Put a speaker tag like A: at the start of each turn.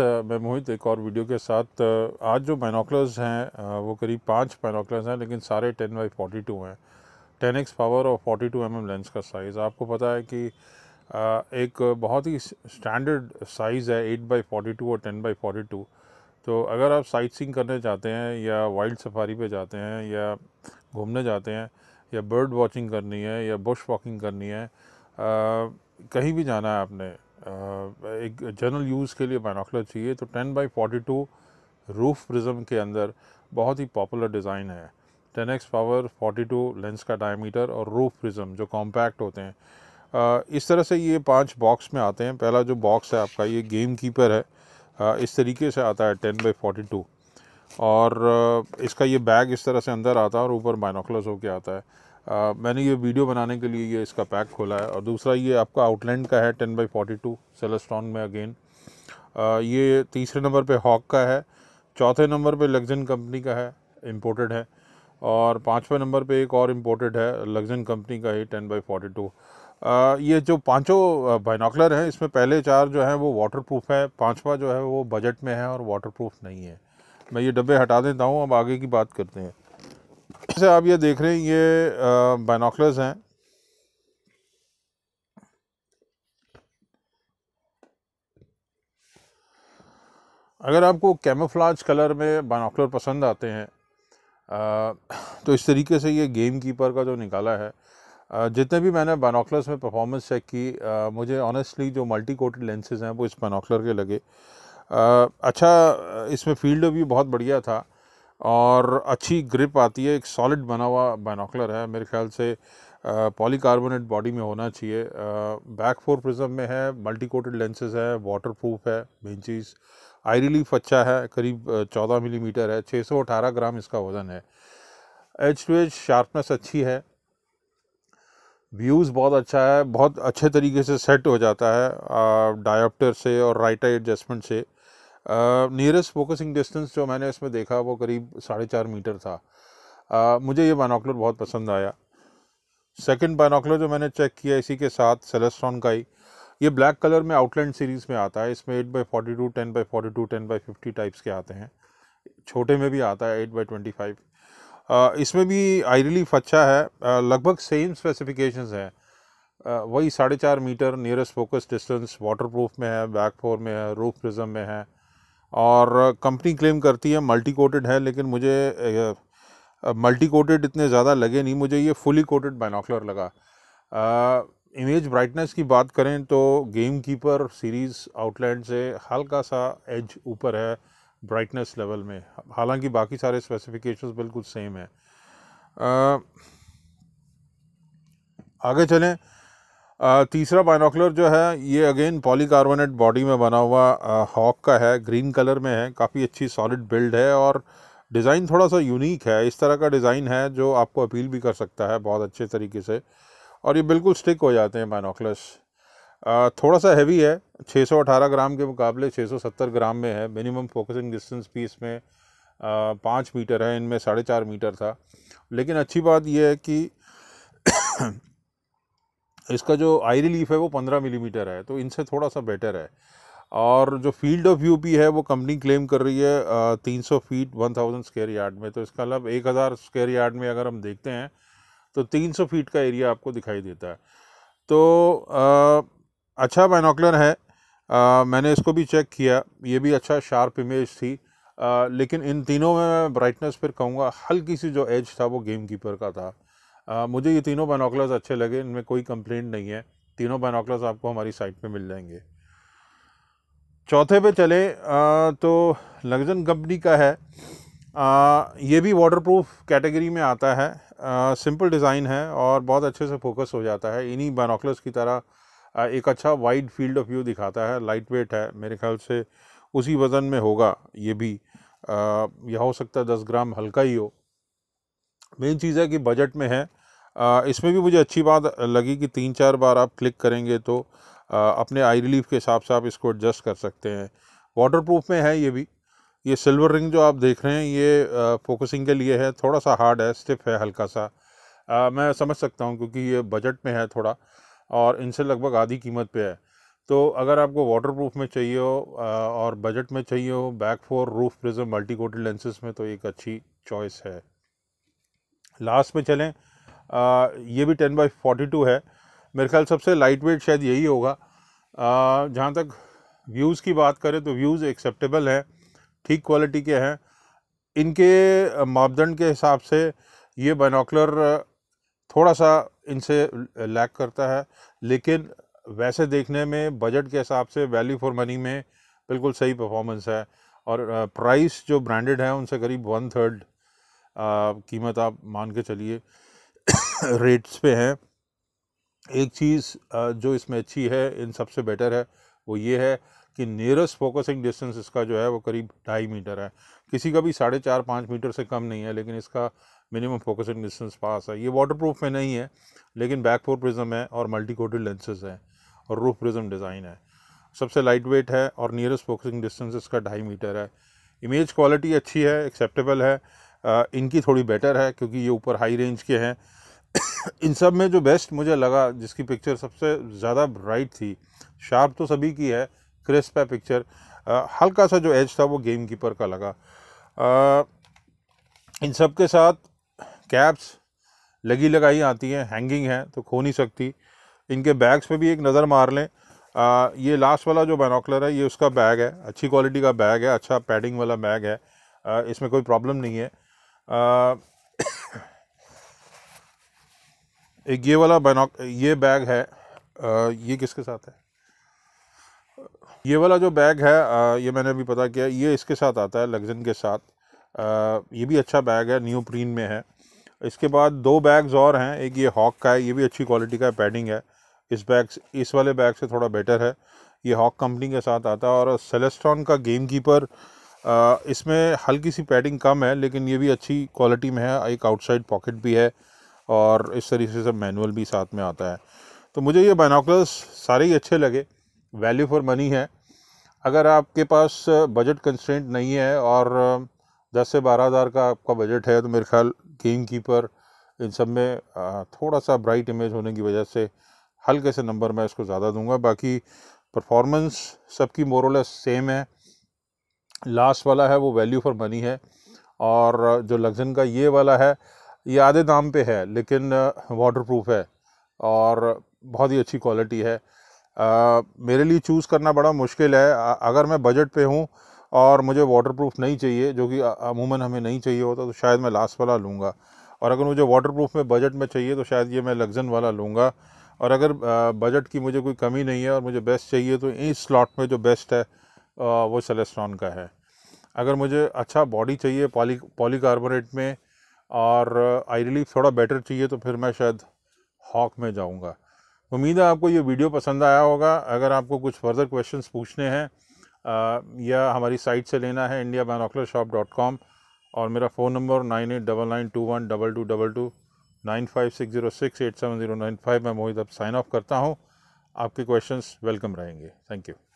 A: मैं मोहित एक और वीडियो के साथ आज जो बाइनोकलर्स हैं वो करीब पाँच बाइनोकलर्स हैं लेकिन सारे टेन बाई फोर्टी टू हैं टेन एक्स पावर और फोर्टी टू एम लेंस का साइज़ आपको पता है कि एक बहुत ही स्टैंडर्ड साइज़ है एट बाई फोर्टी टू और टेन बाई फोर्टी टू तो अगर आप साइट सिंग करने जाते हैं या वाइल्ड सफारी पे जाते हैं या घूमने जाते हैं या बर्ड वॉचिंग करनी है या बुश वॉकिंग करनी है आ, कहीं भी जाना है आपने एक जनरल यूज़ के लिए बाइनोकुलर चाहिए तो 10 बाई 42 रूफ प्रिज्म के अंदर बहुत ही पॉपुलर डिज़ाइन है 10x पावर 42 लेंस का डायमीटर और रूफ प्रिज्म जो कॉम्पैक्ट होते हैं इस तरह से ये पांच बॉक्स में आते हैं पहला जो बॉक्स है आपका ये गेम कीपर है इस तरीके से आता है 10 बाई टू और इसका ये बैग इस तरह से अंदर आता है और ऊपर बाइनोकुलर्स होकर आता है आ, मैंने ये वीडियो बनाने के लिए ये इसका पैक खोला है और दूसरा ये आपका आउटलैंड का है ten by forty two Celestron में अगेन आ, ये तीसरे नंबर पे हॉक का है चौथे नंबर पे लग्जन कंपनी का है इंपोर्टेड है और पाँचवें नंबर पे एक और इम्पोर्टेड है लग्जन कंपनी का ही टेन बाई फोर्टी टू ये जो पाँचों बाइनाकुलर हैं इसमें पहले चार जो हैं वो प्रूफ है पाँचवा जो है वो बजट में है और वाटर नहीं है मैं ये डब्बे हटा देता हूँ अब आगे की बात करते हैं जैसे आप ये देख रहे हैं ये बाइनोकुलर्स हैं अगर आपको कैमोफ्लाज कलर में बाइनोकुलर पसंद आते हैं आ, तो इस तरीके से ये गेम कीपर का जो निकाला है जितने भी मैंने बाइनोकुलर्स में परफॉर्मेंस चेक की आ, मुझे ऑनेस्टली जो मल्टी कोटेड लेंसेज हैं वो इस बाइनोकुलर के लगे अच्छा इसमें फील्ड भी बहुत बढ़िया था और अच्छी ग्रिप आती है एक सॉलिड बना हुआ बाइनोकुलर है मेरे ख्याल से पॉलीकार्बोनेट बॉडी में होना चाहिए बैक फोर प्रिज्म में है मल्टी कोटेड लेंसेज है वाटर प्रूफ है मेन चीज़ आई रिलीफ अच्छा है करीब चौदह मिलीमीटर है छः सौ अठारह ग्राम इसका वज़न है एच टू एच शार्पनेस अच्छी है व्यूज़ बहुत अच्छा है बहुत अच्छे तरीके से सेट हो जाता है डायोप्टर से और राइट आई एडजस्टमेंट से नियरेस्ट फोकसिंग डिस्टेंस जो मैंने इसमें देखा वो करीब साढ़े चार मीटर था uh, मुझे ये बानोकुलर बहुत पसंद आया सेकंड बाइनोकुलर जो मैंने चेक किया इसी के साथ सेलेस्ट्रॉन का ही ये ब्लैक कलर में आउटलैंड सीरीज़ में आता है इसमें eight by forty two ten by forty two ten by fifty types के आते हैं छोटे में भी आता है एट बाई ट्वेंटी फाइव इसमें भी आई रिलीफ अच्छा है लगभग सेम स्पेसिफिकेशन हैं वही साढ़े चार metre nearest focus distance waterproof में है बैक फोर में है रूफ प्रिज्म में है और कंपनी क्लेम करती है मल्टी कोटेड है लेकिन मुझे मल्टी कोटेड इतने ज़्यादा लगे नहीं मुझे ये फुली कोटेड बाइनोकुलर लगा इमेज ब्राइटनेस की बात करें तो गेम कीपर सीरीज़ आउटलैंड से हल्का सा एज ऊपर है ब्राइटनेस लेवल में हालांकि बाकी सारे स्पेसिफिकेशंस बिल्कुल सेम है आ, आगे चलें तीसरा बाइनोकुलर जो है ये अगेन पॉलीकार्बोनेट बॉडी में बना हुआ हॉक का है ग्रीन कलर में है काफ़ी अच्छी सॉलिड बिल्ड है और डिज़ाइन थोड़ा सा यूनिक है इस तरह का डिज़ाइन है जो आपको अपील भी कर सकता है बहुत अच्छे तरीके से और ये बिल्कुल स्टिक हो जाते हैं बाइनोकलर्स थोड़ा सा हैवी है 618 ग्राम के मुकाबले 670 ग्राम में है मिनिमम फोकसिंग डिस्टेंस भी इसमें पाँच मीटर है इनमें साढ़े चार मीटर था लेकिन अच्छी बात यह है कि इसका जो आई रिलीफ है वो पंद्रह मिलीमीटर है तो इनसे थोड़ा सा बेटर है और जो फील्ड ऑफ व्यू भी है वो कंपनी क्लेम कर रही है तीन सौ feet one thousand square yard में तो इसका लाभ मतलब एक हज़ार स्क्वेयर यार्ड में अगर हम देखते हैं तो तीन सौ फीट का एरिया आपको दिखाई देता है तो आ, अच्छा बाइनोकुलर है आ, मैंने इसको भी चेक किया ये भी अच्छा शार्प इमेज थी आ, लेकिन इन तीनों में मैं ब्राइटनेस फिर कहूँगा हल्की सी जो एज था वो गेम कीपर का था आ, मुझे ये तीनों बानोकलर्स अच्छे लगे इनमें कोई कंप्लेंट नहीं है तीनों बानोकलर्स आपको हमारी साइट पे मिल जाएंगे चौथे पे चले आ, तो लगजन कंपनी का है आ, ये भी वाटरप्रूफ कैटेगरी में आता है आ, सिंपल डिज़ाइन है और बहुत अच्छे से फोकस हो जाता है इन्हीं बानोकलर्स की तरह आ, एक अच्छा वाइड फील्ड ऑफ व्यू दिखाता है लाइट वेट है मेरे ख्याल से उसी वज़न में होगा ये भी यह हो सकता है दस ग्राम हल्का ही हो मेन चीज़ है कि बजट में है इसमें भी मुझे अच्छी बात लगी कि तीन चार बार आप क्लिक करेंगे तो अपने आई रिलीफ के हिसाब से आप इसको एडजस्ट कर सकते हैं वाटर प्रूफ में है ये भी ये सिल्वर रिंग जो आप देख रहे हैं ये फोकसिंग के लिए है थोड़ा सा हार्ड है स्टिफ है हल्का सा आ, मैं समझ सकता हूँ क्योंकि ये बजट में है थोड़ा और इनसे लगभग आधी कीमत पे है तो अगर आपको वाटर प्रूफ में चाहिए हो और बजट में चाहिए हो back four roof prism multi coated lenses में तो एक अच्छी चॉइस है लास्ट में चलें ये भी टेन बाई फोर्टी टू है मेरे ख्याल सबसे लाइट वेट शायद यही होगा जहाँ तक व्यूज़ की बात करें तो व्यूज़ एक्सेप्टेबल हैं ठीक क्वालिटी के हैं इनके मापदंड के हिसाब से ये बाइनोकुलर थोड़ा सा इनसे लैक करता है लेकिन वैसे देखने में बजट के हिसाब से वैल्यू फॉर मनी में बिल्कुल सही परफॉर्मेंस है और प्राइस जो ब्रांडेड है उनसे करीब वन थर्ड कीमत आप मान के चलिए रेट्स पे हैं एक चीज़ जो इसमें अच्छी है इन सबसे बेटर है वो ये है कि नियरेस्ट फोकसिंग डिस्टेंस इसका जो है वो करीब ढाई मीटर है किसी का भी साढ़े चार पाँच मीटर से कम नहीं है लेकिन इसका मिनिमम फोकसिंग डिस्टेंस पास है ये वाटर प्रूफ में नहीं है लेकिन बैक फोर प्रिज्म है और मल्टी कोटेड लेंसेज हैं और रूफ प्रिज्म डिज़ाइन है सबसे लाइट वेट है और नियरेस्ट फोकसिंग डिस्टेंस इसका ढाई मीटर है इमेज क्वालिटी अच्छी है एक्सेप्टेबल है इनकी थोड़ी बेटर है क्योंकि ये ऊपर हाई रेंज के हैं इन सब में जो बेस्ट मुझे लगा जिसकी पिक्चर सबसे ज़्यादा ब्राइट थी शार्प तो सभी की है क्रिस्प है पिक्चर हल्का सा जो एज था वो गेम कीपर का लगा आ, इन सब के साथ कैप्स लगी लगाई आती हैं हैंगिंग है तो खो नहीं सकती इनके बैग्स पे भी एक नज़र मार लें आ, ये लास्ट वाला जो बैनोकलर है ये उसका बैग है अच्छी क्वालिटी का बैग है अच्छा पैडिंग वाला बैग है आ, इसमें कोई प्रॉब्लम नहीं है आ, एक ये वाला बैनॉक ये बैग है आ, ये किसके साथ है ये वाला जो बैग है आ, ये मैंने अभी पता किया ये इसके साथ आता है लग्जन के साथ आ, ये भी अच्छा बैग है न्यू प्रीन में है इसके बाद दो बैग्स और हैं एक ये हॉक का है ये भी अच्छी क्वालिटी का पैडिंग है इस बैग इस वाले बैग से थोड़ा बेटर है ये हॉक कंपनी के साथ आता है और सेलेस्ट्रॉन का गेम कीपर इसमें हल्की सी पैडिंग कम है लेकिन ये भी अच्छी क्वालिटी में है एक आउटसाइड पॉकेट भी है और इस तरीके से मैनुअल भी साथ में आता है तो मुझे ये बाइनोकुलर्स सारे ही अच्छे लगे वैल्यू फॉर मनी है अगर आपके पास बजट uh, कंस्टेंट नहीं है और uh, दस से बारह हज़ार का आपका बजट है तो मेरे ख्याल गेम कीपर इन सब में uh, थोड़ा सा ब्राइट इमेज होने की वजह से हल्के से नंबर मैं इसको ज़्यादा दूंगा बाकी परफॉर्मेंस सबकी मोरोलेस सेम है लास्ट वाला है वो वैल्यू फॉर मनी है और जो लग्जन का ये वाला है ये आधे दाम पे है लेकिन वाटरप्रूफ है और बहुत ही अच्छी क्वालिटी है आ, मेरे लिए चूज़ करना बड़ा मुश्किल है अगर मैं बजट पे हूँ और मुझे वाटरप्रूफ नहीं चाहिए जो कि अमूमन हमें नहीं चाहिए होता तो शायद मैं लास्ट वाला लूँगा और अगर मुझे वाटरप्रूफ में बजट में चाहिए तो शायद ये मैं लग्जन वाला लूँगा और अगर बजट की मुझे कोई कमी नहीं है और मुझे बेस्ट चाहिए तो इस स्लॉट में जो बेस्ट है वो सेलेस्ट्रॉन का है अगर मुझे अच्छा बॉडी चाहिए पॉली पॉलीकार्बोनेट में और आई uh, रिलीफ थोड़ा बेटर चाहिए तो फिर मैं शायद हॉक में जाऊँगा उम्मीद है आपको ये वीडियो पसंद आया होगा अगर आपको कुछ फर्दर क्वेश्चंस पूछने हैं uh, या हमारी साइट से लेना है India binocular shop dot com और मेरा phone number nine eight double nine two one double two double two nine five six zero six eight seven zero nine five मैं मोहित अब साइन ऑफ करता हूँ आपके क्वेश्चंस वेलकम रहेंगे thank you